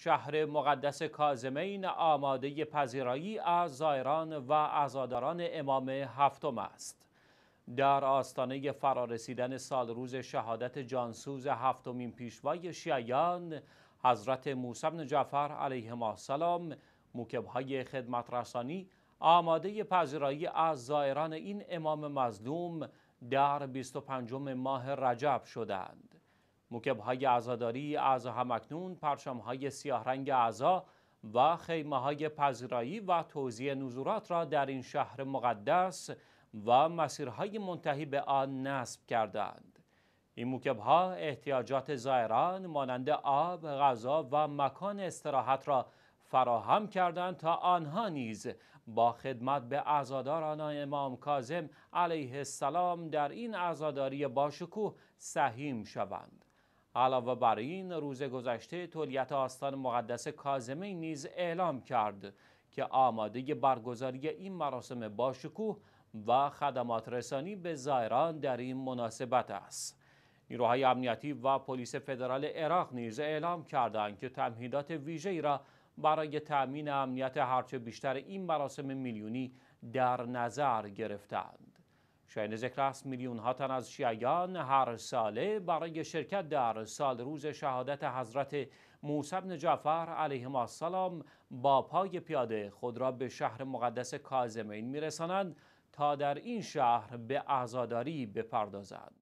شهر مقدس کازمین آماده پذیرایی از زائران و عزاداران امام هفتم است. در آستانه فرارسیدن سال روز شهادت جانسوز هفتمین پیشوای شیعیان حضرت موسی بن جعفر ما السلام موکبهای خدمت رسانی آماده پذیرایی از زائران این امام مظلوم در 25 ماه رجب شدند. موکب های از همکنون پرچم‌های های سیاه رنگ عزا و خیمه های پذیرایی و توزیع نزورات را در این شهر مقدس و مسیرهای منتهی به آن نصب کردند. این موکب احتیاجات زائران مانند آب، غذا و مکان استراحت را فراهم کردند تا آنها نیز با خدمت به عزاداران امام کاظم علیه السلام در این عزاداری باشکوه سهیم شوند. علاوه بر این روز گذشته تولیت آستان مقدس کازمه نیز اعلام کرد که آماده برگزاری این مراسم باشکوه و خدمات رسانی به زایران در این مناسبت است نیروهای امنیتی و پلیس فدرال عراق نیز اعلام کردند که تمهیدات ویژه‌ای را برای تأمین امنیت هرچه بیشتر این مراسم میلیونی در نظر گرفتند شاید ذکر است میلیون ها تن از شیعیان هر ساله برای شرکت در سال روز شهادت حضرت موسی بن جعفر علیه السلام با پای پیاده خود را به شهر مقدس کازمین میرسانند تا در این شهر به عزاداری بپردازند